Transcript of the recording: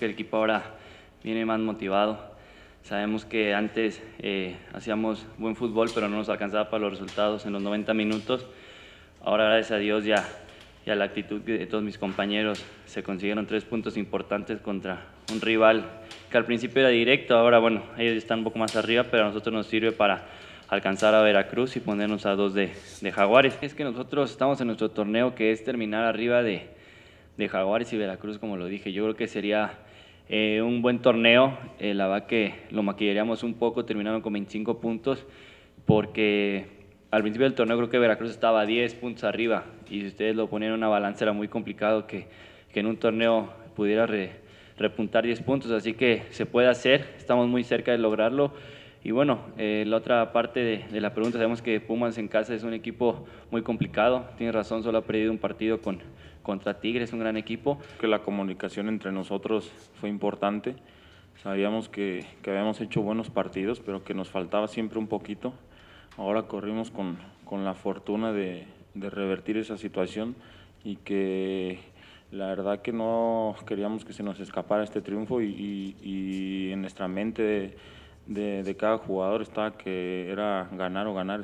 El equipo ahora viene más motivado. Sabemos que antes eh, hacíamos buen fútbol, pero no nos alcanzaba para los resultados en los 90 minutos. Ahora, gracias a Dios, ya, a la actitud de todos mis compañeros, se consiguieron tres puntos importantes contra un rival que al principio era directo. Ahora, bueno, ellos están un poco más arriba, pero a nosotros nos sirve para alcanzar a Veracruz y ponernos a dos de Jaguares. Es que nosotros estamos en nuestro torneo que es terminar arriba de, de Jaguares y Veracruz, como lo dije. Yo creo que sería eh, un buen torneo. Eh, la verdad que lo maquillaríamos un poco, terminando con 25 puntos, porque al principio del torneo creo que Veracruz estaba 10 puntos arriba. Y si ustedes lo ponían en una balanza, era muy complicado que, en un torneo pudiera repuntar 10 puntos. Así que se puede hacer, estamos muy cerca de lograrlo. Y bueno, eh, la otra parte de, la pregunta, sabemos que Pumas en casa es un equipo muy complicado, tiene razón, solo ha perdido un partido con, contra Tigres, un gran equipo. Que la comunicación entre nosotros fue importante, sabíamos que, habíamos hecho buenos partidos, pero que nos faltaba siempre un poquito. Ahora corrimos con, con la fortuna de, de revertir esa situación y que la verdad que no queríamos que se nos escapara este triunfo y, y en nuestra mente de de, de cada jugador estaba que era ganar o ganar